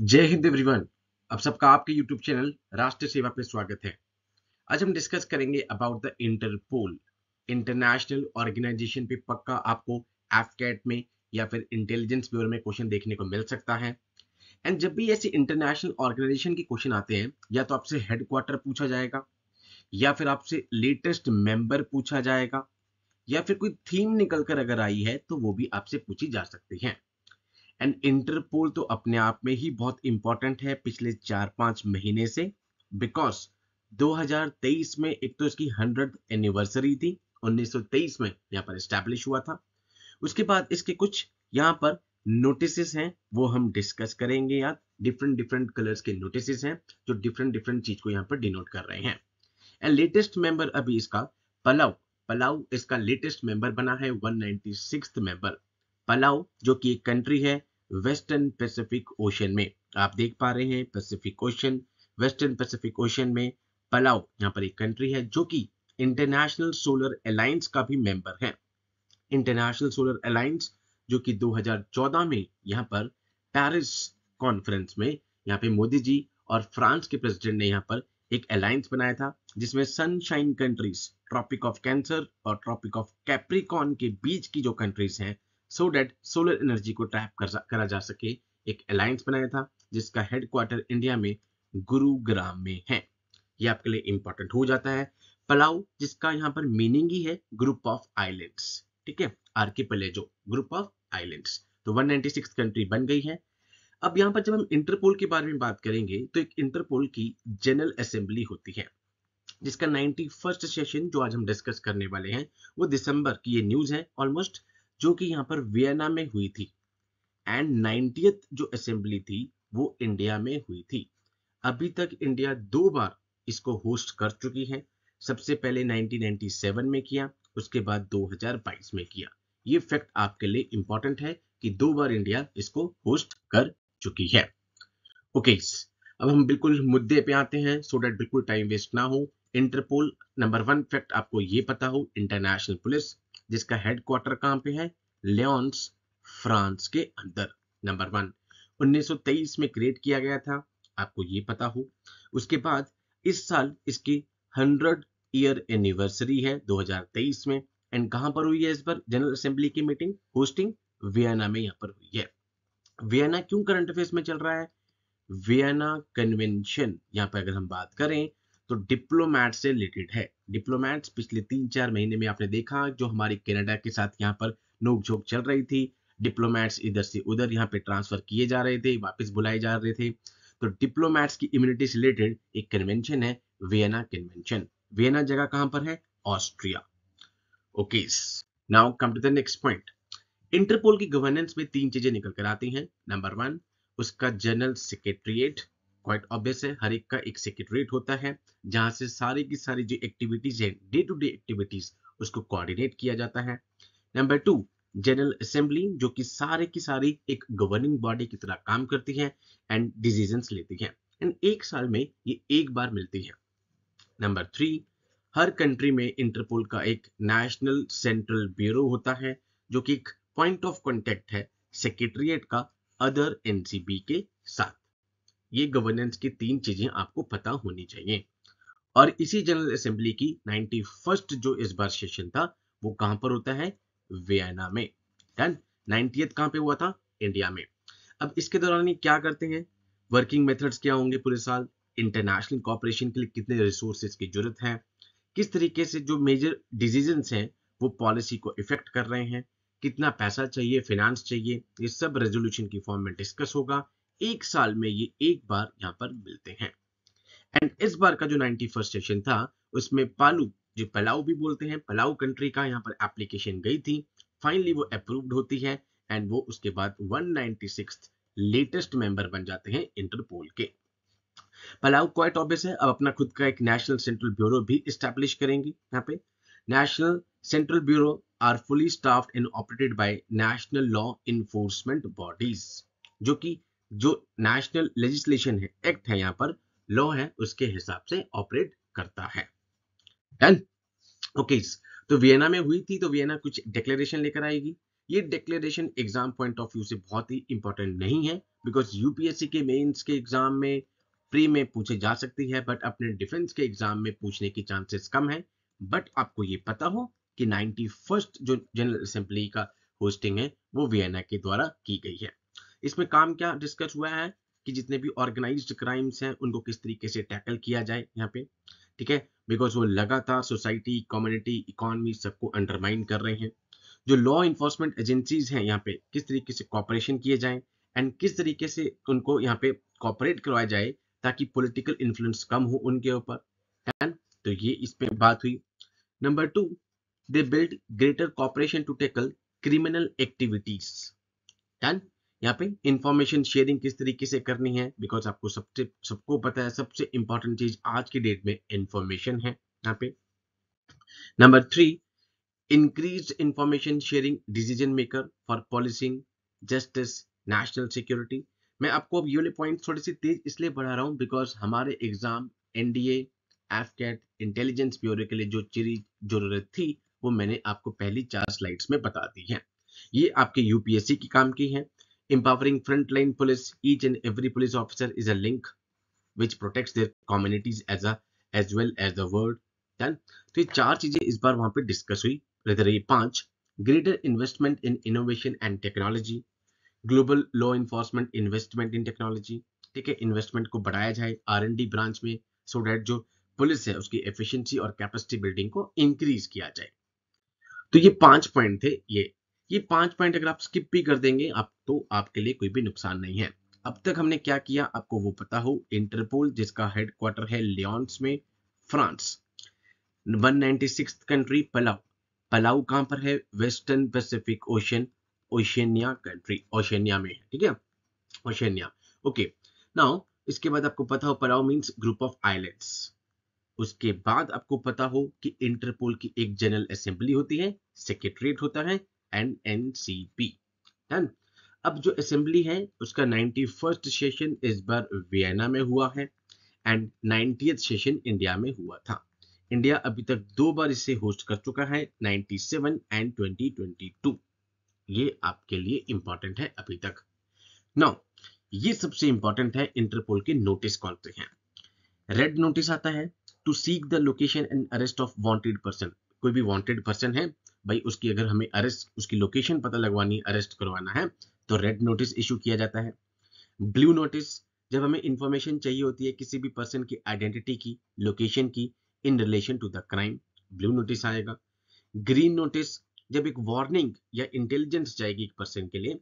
जय हिंद एवरीवन अब सबका आपके यूट्यूब चैनल राष्ट्र सेवा पे स्वागत है आज हम डिस्कस करेंगे about the Interpol international organisation पे पक्का आपको एफकेट में या फिर इंटेलिजेंस ब्यूरो में क्वेश्चन देखने को मिल सकता है एंड जब भी ऐसे इंटरनेशनल ऑर्गेनाइजेशन के क्वेश्चन आते हैं या तो आपसे हेडक्वार्टर पूछा जाएगा या फिर आपसे लेटेस्ट मेंबर पूछा जाएगा या फिर कोई थीम निकल कर अगर आई है तो वो भी आपसे पूछी जा सकती है एंड इंटरपोल तो अपने आप में ही बहुत इंपॉर्टेंट है पिछले चार पांच महीने से बिकॉज 2023 में एक तो इसकी हंड्रेड एनिवर्सरी थी 1923 में यहाँ पर स्टैब्लिश हुआ था उसके बाद इसके कुछ यहाँ पर नोटिस हैं वो हम डिस्कस करेंगे यार डिफरेंट डिफरेंट कलर्स के नोटिस हैं जो डिफरेंट डिफरेंट चीज को यहाँ पर डिनोट कर रहे हैं एंड लेटेस्ट मेंबर अभी इसका पलाव पलाव इसका लेटेस्ट मेंबर बना है 196 मेंबर पलाव जो कि एक कंट्री है वेस्टर्न पैसिफिक ओशन में आप देख पा रहे हैं Pacific Ocean western Pacific Ocean में पलाव यहाँ पर एक कंट्री है जो कि इंटरनेशनल सोलर अलायंस का भी मेंबर है इंटरनेशनल सोलर अलायंस जो कि 2014 में यहाँ पर पेरिस कॉन्फ्रेंस में यहाँ पे मोदी जी और फ्रांस के प्रेसिडेंट ने यहाँ पर एक अलायंस बनाया था जिसमें sunshine countries tropic of Cancer और ट्रॉपिक ऑफ कैप्रिकॉन के बीच की जो कंट्रीज हैं सो डेट सोलर एनर्जी को टैप करा जा सके एक अलायंस बनाया था जिसका हेडक्वार्टर इंडिया में गुरुग्राम में है ये आपके लिए इंपॉर्टेंट हो जाता है पलाऊ जिसका यहाँ पर मीनिंग ही है ग्रुप ऑफ आइलैंड्स ठीक है जो ग्रुप ऑफ आइलैंड्स तो 196 कंट्री बन गई है अब यहाँ पर जब हम इंटरपोल के बारे में बात करेंगे तो एक इंटरपोल की जनरल असेंबली होती है जिसका नाइनटी सेशन जो आज हम डिस्कस करने वाले हैं वो दिसंबर की ये न्यूज है ऑलमोस्ट जो कि यहाँ पर वियना में हुई थी एंड नाइनटी जो असेंबली थी वो इंडिया में हुई थी अभी तक इंडिया दो बार इसको होस्ट कर चुकी है सबसे पहले 1997 में किया उसके बाद 2022 में किया ये फैक्ट आपके लिए इंपॉर्टेंट है कि दो बार इंडिया इसको होस्ट कर चुकी है ओके अब हम बिल्कुल मुद्दे पे आते हैं सो डेट बिल्कुल टाइम वेस्ट ना हो इंटरपोल नंबर वन फैक्ट आपको ये पता हो इंटरनेशनल पुलिस जिसका हेडक्वार्टर कहां पे है लियोन्स फ्रांस के अंदर नंबर वन 1923 में क्रिएट किया गया था आपको ये पता हो उसके बाद इस साल इसकी 100 ईयर एनिवर्सरी है 2023 में एंड कहां पर हुई है इस बार जनरल असेंबली की मीटिंग होस्टिंग वियना में यहां पर हुई है वियना क्यों करंट अफेयर्स में चल रहा है वियना कन्वेंशन यहाँ पर अगर हम बात करें तो डिप्लोमैट से रिलेटेड है डिप्लोमैट्स पिछले तीन चार महीने में आपने देखा जो हमारे कनाडा के साथ यहाँ पर नोकझोंक चल रही थी डिप्लोमैट्स इधर से उधर यहाँ पे ट्रांसफर किए जा रहे थे वापस बुलाए जा रहे थे तो डिप्लोमैट्स की इम्यूनिटी से रिलेटेड एक कन्वेंशन है वियना कन्वेंशन वियना जगह कहां पर है Austria okay now come to the next point Interpol की गवर्नेंस में तीन चीजें निकल कर आती हैं नंबर वन उसका जनरल सेक्रेटरिएट क्वाइट ऑब्वियस है हर एक का एक सेक्रेटरीट होता है जहां से सारी की सारी जो एक्टिविटीज है डे टू डे एक्टिविटीज उसको कोऑर्डिनेट किया जाता है नंबर टू जनरल असेंबली जो कि सारे की सारी एक गवर्निंग बॉडी की तरह काम करती है एंड डिसीजन लेती है एंड एक साल में ये एक बार मिलती है नंबर थ्री हर कंट्री में इंटरपोल का एक नेशनल सेंट्रल ब्यूरो होता है जो कि एक पॉइंट ऑफ कॉन्टेक्ट है सेक्रेटरिएट का अदर एनसीबी के साथ ये गवर्नेंस की तीन चीजें आपको पता होनी चाहिए और इसी जनरल असेंबली की नाइनटी फर्स्ट जो इस बार सेशन था वो कहां पर होता है वियना में डन नाइनटी कहां पे हुआ था इंडिया में अब इसके दौरान ये क्या करते हैं वर्किंग मेथड्स क्या होंगे पूरे साल इंटरनेशनल कॉपरेशन के लिए कितने रिसोर्सेज की जरूरत है किस तरीके से जो मेजर डिसीजन हैं वो पॉलिसी को इफेक्ट कर रहे हैं कितना पैसा चाहिए फिनेंस चाहिए ये सब रेजोल्यूशन की फॉर्म में डिस्कस होगा एक साल में ये एक बार यहाँ पर मिलते हैं एंड इस बार का जो नाइनटी फर्स्ट सेशन था उसमें पालू जो पलाऊ भी बोलते हैं पलाऊ कंट्री का यहाँ पर एप्लीकेशन गई थी फाइनली वो अप्रूव्ड होती है एंड वो उसके बाद वन लेटेस्ट मेंबर बन जाते हैं इंटरपोल के पलाऊ क्वाइट ऑब्वियस है अब अपना खुद का एक नेशनल सेंट्रल ब्यूरो भी स्टैब्लिश करेंगे यहाँ पे national central bureau are fully staff and operated by national law enforcement bodies जो कि जो नेशनल लेजिस्लेशन है एक्ट है यहाँ पर लॉ है उसके हिसाब से ऑपरेट करता है डन ओके okay, तो वियना में हुई थी तो वियना कुछ डिक्लेरेशन लेकर आएगी ये declaration exam point of view से बहुत ही इंपॉर्टेंट नहीं है बिकॉज यूपीएससी के मेन्स के एग्जाम में प्री में पूछे जा सकती है बट अपने डिफेंस के एग्जाम में पूछने के चांसेस कम है बट आपको ये पता हो कि नाइनटी फर्स्ट जो जनरल असेंबली का होस्टिंग है वो वियना के द्वारा की गई है इसमें काम क्या डिस्कस हुआ है कि जितने भी ऑर्गेनाइज्ड क्राइम्स हैं उनको किस तरीके से टैकल किया जाए यहाँ पे ठीक है बिकॉज वो लगातार सोसाइटी कम्युनिटी इकोनॉमी सबको अंडरमाइन कर रहे हैं जो लॉ इन्फोर्समेंट एजेंसीज हैं यहाँ पे किस तरीके से कॉपरेशन किए जाए एंड किस तरीके से उनको यहाँ पे कॉपरेट करवाया जाए ताकि पोलिटिकल इन्फ्लुएंस कम हो उनके ऊपर तो ये इस पे बात हुई number two they build greater cooperation to tackle criminal activities यहाँ पे इंफॉर्मेशन शेयरिंग किस तरीके से करनी है बिकॉज आपको सबसे सबको पता है सबसे इंपॉर्टेंट चीज आज की डेट में इंफॉर्मेशन है यहाँ पे number three increase information sharing decision maker for policing justice national security मैं आपको अब ये पॉइंट थोड़ी सी तेज इसलिए बढ़ा रहा हूँ बिकॉज हमारे exam NDA AFCAT intelligence bureau के लिए जो चीज जरूरत थी वो मैंने आपको पहली चार स्लाइड्स में बता दी है ये आपके यूपीएससी की काम की है Empowering frontline police, each and every police officer is a link which protects their communities as a as well as the world. Done. तो ये चार चीजें इस बार वहां पे डिस्कस हुई इधर ये पांच greater investment in innovation and technology global law enforcement investment in technology ठीक है इन्वेस्टमेंट को बढ़ाया जाए आर एन डी ब्रांच में सो so डेट जो पुलिस है उसकी एफिशिएंसी और कैपेसिटी बिल्डिंग को इंक्रीज किया जाए तो ये पांच पॉइंट थे ये ये पांच पॉइंट अगर आप स्किप भी कर देंगे आप तो आपके लिए कोई भी नुकसान नहीं है अब तक हमने क्या किया आपको वो पता हो इंटरपोल जिसका हेडक्वार्टर है लियॉन्स में फ्रांस 196 कंट्री पलाव पलाव कहां पर है western Pacific Ocean Oceania country Oceania में है ठीक है ओशनिया ओके नाउ इसके बाद आपको पता हो Palau means group of islands उसके बाद आपको पता हो कि इंटरपोल की एक जनरल असेंबली होती है सेक्रेटरीट होता है एंड एनसीपी डन अब जो असेंबली है उसका नाइनटी फर्स्ट सेशन इस बार वियना में हुआ है एंड नाइनटी सेशन इंडिया में हुआ था इंडिया अभी तक दो बार इसे होस्ट कर चुका है 97 एंड 2022 ये आपके लिए इंपॉर्टेंट है अभी तक नौ ये सबसे इंपॉर्टेंट है इंटरपोल के नोटिस कौन से हैं रेड नोटिस आता है to seek the location and arrest of wanted person कोई भी वांटेड पर्सन है भाई उसकी अगर हमें अरेस्ट उसकी लोकेशन पता लगवानी अरेस्ट करवाना है तो रेड नोटिस इशू किया जाता है ब्लू नोटिस जब हमें इंफॉर्मेशन चाहिए होती है किसी भी पर्सन की आइडेंटिटी की लोकेशन की in relation to the crime blue notice आएगा ग्रीन नोटिस जब एक वार्निंग या इंटेलिजेंस जाएगी एक पर्सन के लिए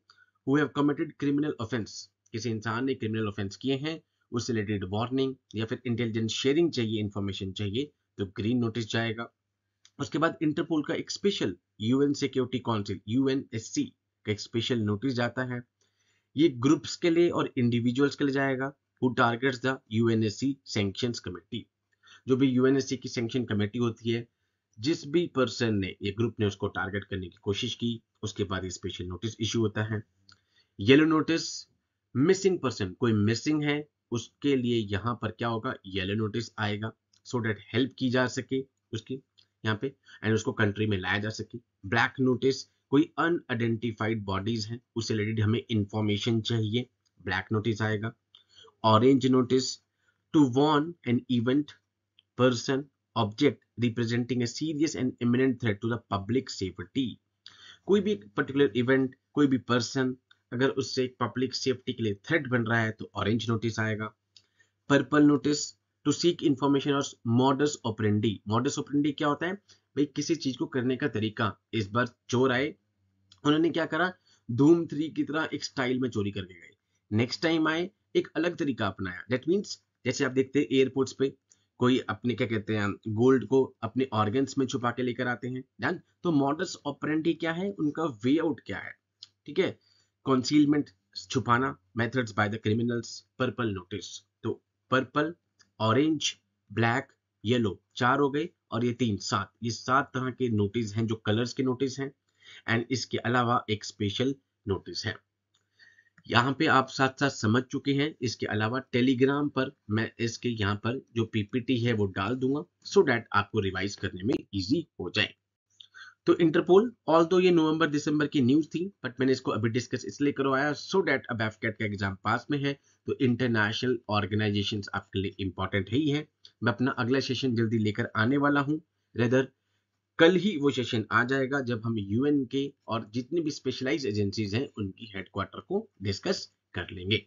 who have committed criminal offence किसी इंसान ने क्रिमिनल ऑफेंस किए हैं उससे रिलेटेड वार्निंग या फिर इंटेलिजेंस शेयरिंग चाहिए इंफॉर्मेशन चाहिए तो ग्रीन नोटिस जाएगा उसके बाद इंटरपोल का एक special UN security council UNSC का एक स्पेशल नोटिस जाता है ये ग्रुप्स के लिए और इंडिविजुअल्स के लिए जाएगा who targets the UNSC sanctions committee जो भी यूएनएससी की सैंक्शन कमेटी होती है जिस भी पर्सन ने ये ग्रुप ने उसको टारगेट करने की कोशिश की उसके बाद ये स्पेशल नोटिस इश्यू होता है येलो नोटिस मिसिंग पर्सन कोई मिसिंग है उसके लिए यहां पर क्या होगा येलो नोटिस आएगा सो so डेट हेल्प की जा सके उसकी यहाँ पे एंड उसको कंट्री में लाया जा सके ब्लैक नोटिस कोई अनआइडेंटिफाइड बॉडीज हैं उससे रिलेटेड हमें इंफॉर्मेशन चाहिए ब्लैक नोटिस आएगा orange notice to warn an event person object representing a serious and imminent threat to the public safety कोई भी पर्टिकुलर इवेंट कोई भी पर्सन अगर उससे पब्लिक सेफ्टी के लिए थ्रेट बन रहा है तो ऑरेंज नोटिस आएगा purple notice to seek information और मॉडर्स ऑपरेंडी मॉडर्स ऑपरेंडी क्या होता है भाई किसी चीज को करने का तरीका इस बार चोर आए उन्होंने क्या करा धूम थ्री की तरह एक स्टाइल में चोरी करके गए नेक्स्ट टाइम आए एक अलग तरीका अपनाया दैट मीन्स जैसे आप देखते हैं एयरपोर्ट्स पे कोई अपने क्या कहते हैं गोल्ड को अपने ऑर्गन्स में छुपा के लेकर आते हैं डन तो मॉडर्स ऑपरेंटी क्या है उनका वे आउट क्या है ठीक है कॉन्सीलमेंट छुपाना methods by the criminals purple notice तो पर्पल ऑरेंज ब्लैक येलो चार हो गए और ये तीन सात ये सात तरह के नोटिस हैं जो कलर्स के नोटिस हैं एंड इसके अलावा एक स्पेशल नोटिस है यहाँ पे आप साथ साथ समझ चुके हैं इसके अलावा टेलीग्राम पर मैं इसके यहाँ पर जो पीपीटी है वो डाल दूंगा सो so डैट आपको रिवाइज करने में इजी हो जाए तो इंटरपोल ऑल दो ये नवंबर दिसंबर की न्यूज थी बट मैंने इसको अभी डिस्कस इसलिए करवाया सो डेट अब एफकेट का एग्जाम पास में है तो इंटरनेशनल ऑर्गेनाइजेशन आपके लिए इंपॉर्टेंट है ही है मैं अपना अगला सेशन जल्दी लेकर आने वाला हूँ रेदर कल ही वो सेशन आ जाएगा जब हम यूएन के और जितने भी स्पेशलाइज एजेंसीज हैं उनकी हेडक्वार्टर को डिस्कस कर लेंगे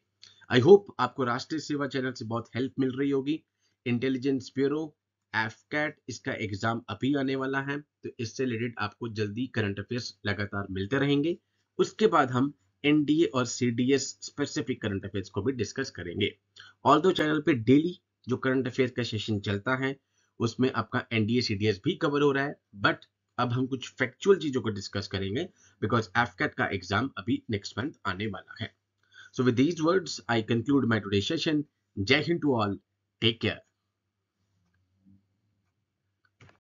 आई होप आपको राष्ट्रीय सेवा चैनल से बहुत हेल्प मिल रही होगी इंटेलिजेंस ब्यूरो एफ कैट इसका एग्जाम अभी आने वाला है तो इससे रिलेटेड आपको जल्दी करंट अफेयर्स लगातार मिलते रहेंगे उसके बाद हम एनडीए और सीडीएस स्पेसिफिक करंट अफेयर्स को भी डिस्कस करेंगे ऑल दो चैनल पे डेली जो करंट अफेयर्स का सेशन चलता है उसमें आपका एनडीए सीडीएस भी कवर हो रहा है बट अब हम कुछ फैक्चुअल चीजों को डिस्कस करेंगे बिकॉज एफ कैट का एग्जाम अभी नेक्स्ट मंथ आने वाला है so with these words I conclude my today session Jai Hind to all take care